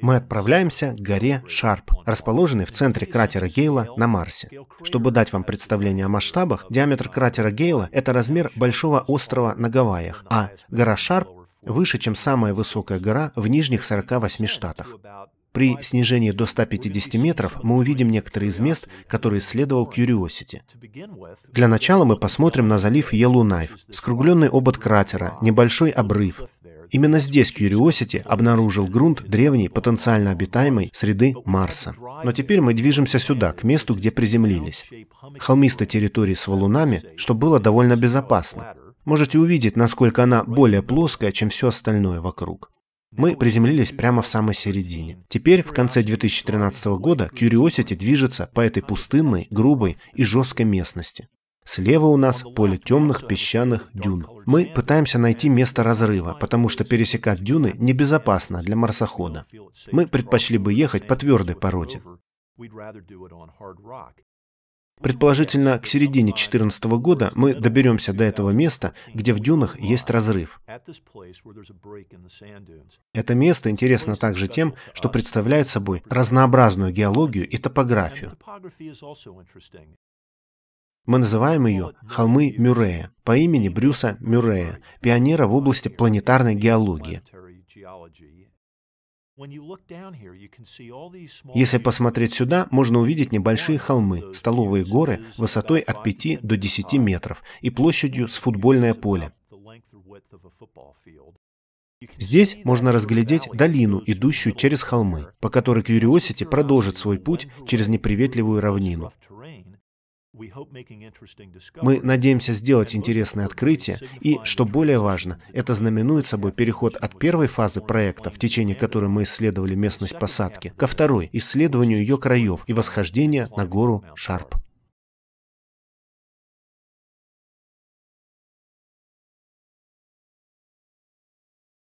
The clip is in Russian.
Мы отправляемся к горе Шарп, расположенной в центре кратера Гейла на Марсе. Чтобы дать вам представление о масштабах, диаметр кратера Гейла – это размер большого острова на Гавайях, а гора Шарп выше, чем самая высокая гора в нижних 48 штатах. При снижении до 150 метров мы увидим некоторые из мест, которые исследовал Curiosity. Для начала мы посмотрим на залив Yellowknife, скругленный обод кратера, небольшой обрыв, Именно здесь Curiosity обнаружил грунт древней потенциально обитаемой среды Марса. Но теперь мы движемся сюда, к месту, где приземлились. Холмистой территории с валунами, что было довольно безопасно. Можете увидеть, насколько она более плоская, чем все остальное вокруг. Мы приземлились прямо в самой середине. Теперь, в конце 2013 года, Curiosity движется по этой пустынной, грубой и жесткой местности. Слева у нас поле темных песчаных дюн. Мы пытаемся найти место разрыва, потому что пересекать дюны небезопасно для марсохода. Мы предпочли бы ехать по твердой породе. Предположительно, к середине 2014 года мы доберемся до этого места, где в дюнах есть разрыв. Это место интересно также тем, что представляет собой разнообразную геологию и топографию. Мы называем ее «Холмы Мюррея» по имени Брюса Мюррея, пионера в области планетарной геологии. Если посмотреть сюда, можно увидеть небольшие холмы, столовые горы высотой от 5 до 10 метров и площадью с футбольное поле. Здесь можно разглядеть долину, идущую через холмы, по которой Curiosity продолжит свой путь через неприветливую равнину. Мы надеемся сделать интересное открытие, и, что более важно, это знаменует собой переход от первой фазы проекта, в течение которой мы исследовали местность посадки, ко второй – исследованию ее краев и восхождения на гору Шарп.